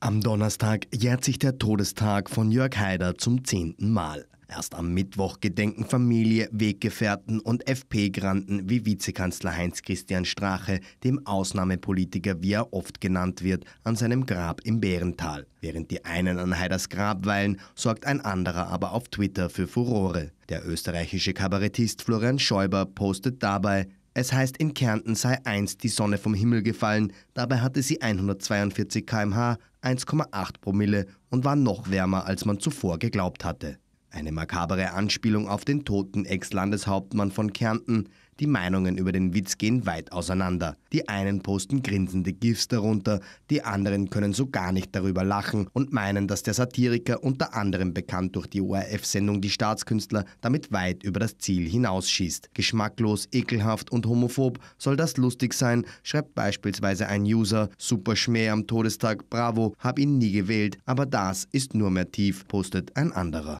Am Donnerstag jährt sich der Todestag von Jörg Haider zum zehnten Mal. Erst am Mittwoch gedenken Familie, Weggefährten und FP-Granten wie Vizekanzler Heinz-Christian Strache, dem Ausnahmepolitiker, wie er oft genannt wird, an seinem Grab im Bärental. Während die einen an Haiders Grab weilen, sorgt ein anderer aber auf Twitter für Furore. Der österreichische Kabarettist Florian Schäuber postet dabei es heißt, in Kärnten sei einst die Sonne vom Himmel gefallen. Dabei hatte sie 142 km/h, 1,8 Promille und war noch wärmer, als man zuvor geglaubt hatte. Eine makabere Anspielung auf den toten Ex-Landeshauptmann von Kärnten. Die Meinungen über den Witz gehen weit auseinander. Die einen posten grinsende GIFs darunter, die anderen können so gar nicht darüber lachen und meinen, dass der Satiriker, unter anderem bekannt durch die ORF-Sendung Die Staatskünstler, damit weit über das Ziel hinausschießt. Geschmacklos, ekelhaft und homophob soll das lustig sein, schreibt beispielsweise ein User. Super Schmäh am Todestag, bravo, hab ihn nie gewählt, aber das ist nur mehr tief, postet ein anderer.